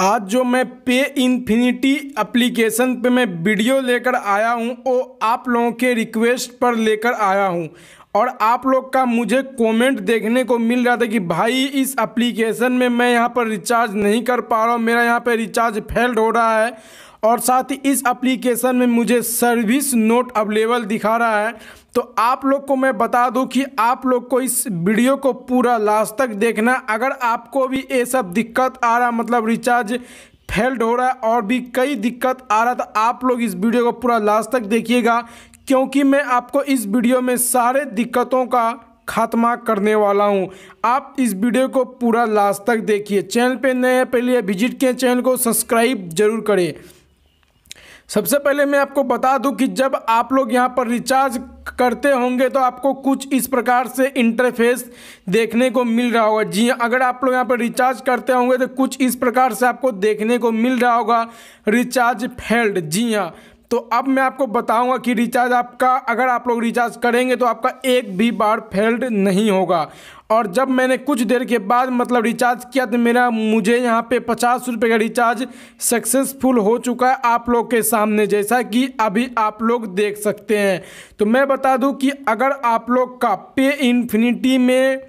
आज जो मैं पे इन्फिनिटी एप्लीकेशन पे मैं वीडियो लेकर आया हूँ वो आप लोगों के रिक्वेस्ट पर लेकर आया हूँ और आप लोग का मुझे कमेंट देखने को मिल रहा था कि भाई इस एप्लीकेशन में मैं यहाँ पर रिचार्ज नहीं कर पा रहा हूँ मेरा यहाँ पर रिचार्ज फेल्ड हो रहा है और साथ ही इस एप्लीकेशन में मुझे सर्विस नोट अवेलेबल दिखा रहा है तो आप लोग को मैं बता दूं कि आप लोग को इस वीडियो को पूरा लास्ट तक देखना अगर आपको भी ये सब दिक्कत आ रहा मतलब रिचार्ज फेल्ड हो रहा है और भी कई दिक्कत आ रहा था तो आप लोग इस वीडियो को पूरा लास्ट तक देखिएगा क्योंकि मैं आपको इस वीडियो में सारे दिक्कतों का खात्मा करने वाला हूं आप इस वीडियो को पूरा लास्ट तक देखिए चैनल पे नए हैं पहले विजिट किए चैनल को सब्सक्राइब जरूर करें सबसे पहले मैं आपको बता दूं कि जब आप लोग यहां पर रिचार्ज करते होंगे तो आपको कुछ इस प्रकार से इंटरफेस देखने को मिल रहा होगा जी हाँ, अगर आप लोग यहाँ पर रिचार्ज करते होंगे तो कुछ इस प्रकार से आपको देखने को मिल रहा होगा रिचार्ज फेल्ड जी हाँ तो अब मैं आपको बताऊंगा कि रिचार्ज आपका अगर आप लोग रिचार्ज करेंगे तो आपका एक भी बार फेल्ड नहीं होगा और जब मैंने कुछ देर के बाद मतलब रिचार्ज किया तो मेरा मुझे यहाँ पे पचास रुपये का रिचार्ज सक्सेसफुल हो चुका है आप लोग के सामने जैसा कि अभी आप लोग देख सकते हैं तो मैं बता दूँ कि अगर आप लोग का पे इन्फिनिटी में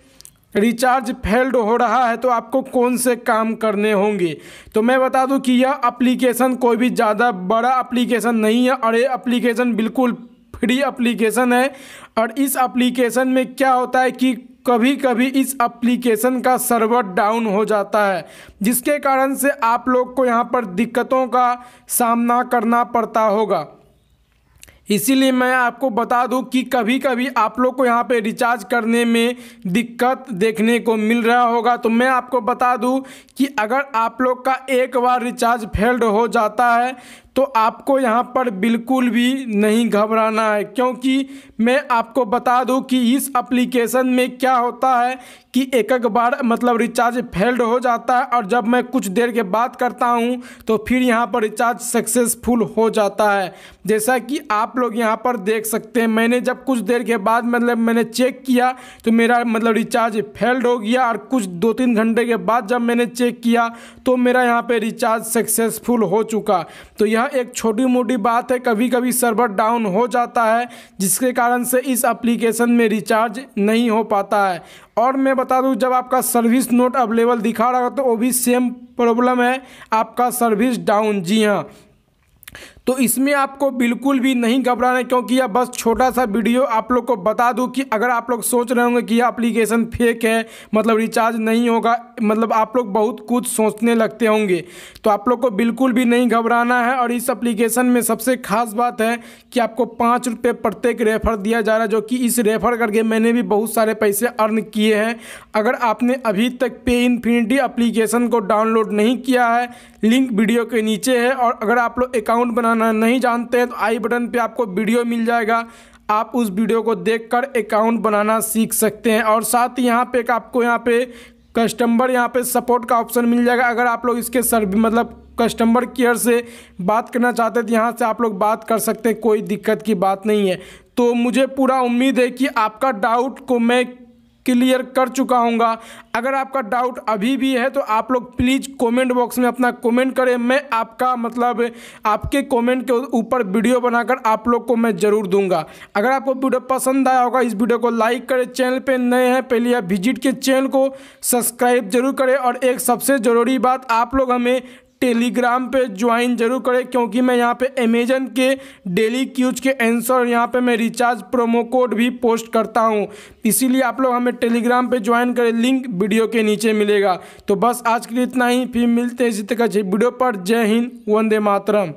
रिचार्ज फेल्ड हो रहा है तो आपको कौन से काम करने होंगे तो मैं बता दूं कि यह एप्लीकेशन कोई भी ज़्यादा बड़ा एप्लीकेशन नहीं है और ये एप्लीकेशन बिल्कुल फ्री एप्लीकेशन है और इस एप्लीकेशन में क्या होता है कि कभी कभी इस एप्लीकेशन का सर्वर डाउन हो जाता है जिसके कारण से आप लोग को यहाँ पर दिक्कतों का सामना करना पड़ता होगा इसीलिए मैं आपको बता दूं कि कभी कभी आप लोग को यहाँ पे रिचार्ज करने में दिक्कत देखने को मिल रहा होगा तो मैं आपको बता दूं कि अगर आप लोग का एक बार रिचार्ज फेल्ड हो जाता है तो आपको यहाँ पर बिल्कुल भी नहीं घबराना है क्योंकि मैं आपको बता दूँ कि इस एप्लीकेशन में क्या होता है कि एक एक बार मतलब रिचार्ज फेल्ड हो जाता है और जब मैं कुछ देर के बाद करता हूँ तो फिर यहाँ पर रिचार्ज सक्सेसफुल हो जाता है जैसा कि आप लोग यहाँ पर देख सकते हैं मैंने जब कुछ देर के बाद मतलब मैंने चेक किया तो मेरा मतलब रिचार्ज फेल्ड हो गया और कुछ दो तीन घंटे के बाद जब मैंने चेक किया तो मेरा यहाँ पर रिचार्ज सक्सेसफुल हो चुका तो यह यह एक छोटी मोटी बात है कभी कभी सर्वर डाउन हो जाता है जिसके कारण से इस एप्लीकेशन में रिचार्ज नहीं हो पाता है और मैं बता दूं जब आपका सर्विस नोट अवेलेबल दिखा रहा तो वो भी सेम प्रॉब्लम है आपका सर्विस डाउन जी हाँ तो इसमें आपको बिल्कुल भी नहीं घबराना क्योंकि यह बस छोटा सा वीडियो आप लोग को बता दूँ कि अगर आप लोग सोच रहे होंगे कि यह अप्लीकेशन फेक है मतलब रिचार्ज नहीं होगा मतलब आप लोग बहुत कुछ सोचने लगते होंगे तो आप लोग को बिल्कुल भी नहीं घबराना है और इस अप्लीकेशन में सबसे खास बात है कि आपको पाँच रुपये प्रत्येक रेफर दिया जा रहा है जो कि इस रेफर करके मैंने भी बहुत सारे पैसे अर्न किए हैं अगर आपने अभी तक पे इन्फिनिटी अप्लीकेशन को डाउनलोड नहीं किया है लिंक वीडियो के नीचे है और अगर आप लोग अकाउंट बना बनाना नहीं जानते हैं तो आई बटन पे आपको वीडियो मिल जाएगा आप उस वीडियो को देखकर अकाउंट बनाना सीख सकते हैं और साथ ही यहाँ पे एक आपको यहाँ पे कस्टमर यहाँ पे सपोर्ट का ऑप्शन मिल जाएगा अगर आप लोग इसके सर्व मतलब कस्टमर केयर से बात करना चाहते हैं तो यहाँ से आप लोग बात कर सकते हैं कोई दिक्कत की बात नहीं है तो मुझे पूरा उम्मीद है कि आपका डाउट को मैं क्लियर कर चुका हूँगा अगर आपका डाउट अभी भी है तो आप लोग प्लीज़ कमेंट बॉक्स में अपना कमेंट करें मैं आपका मतलब आपके कमेंट के ऊपर वीडियो बनाकर आप लोग को मैं ज़रूर दूंगा अगर आपको वीडियो पसंद आया होगा इस वीडियो को लाइक करें चैनल पे नए हैं पहले आप विजिट के चैनल को सब्सक्राइब जरूर करें और एक सबसे ज़रूरी बात आप लोग हमें टेलीग्राम पे ज्वाइन जरूर करें क्योंकि मैं यहाँ पे अमेजन के डेली क्यूज के आंसर यहाँ पे मैं रिचार्ज प्रोमो कोड भी पोस्ट करता हूँ इसीलिए आप लोग हमें टेलीग्राम पे ज्वाइन करें लिंक वीडियो के नीचे मिलेगा तो बस आज के लिए इतना ही फिर मिलते हैं इसी का वीडियो पर जय हिंद वंदे मातरम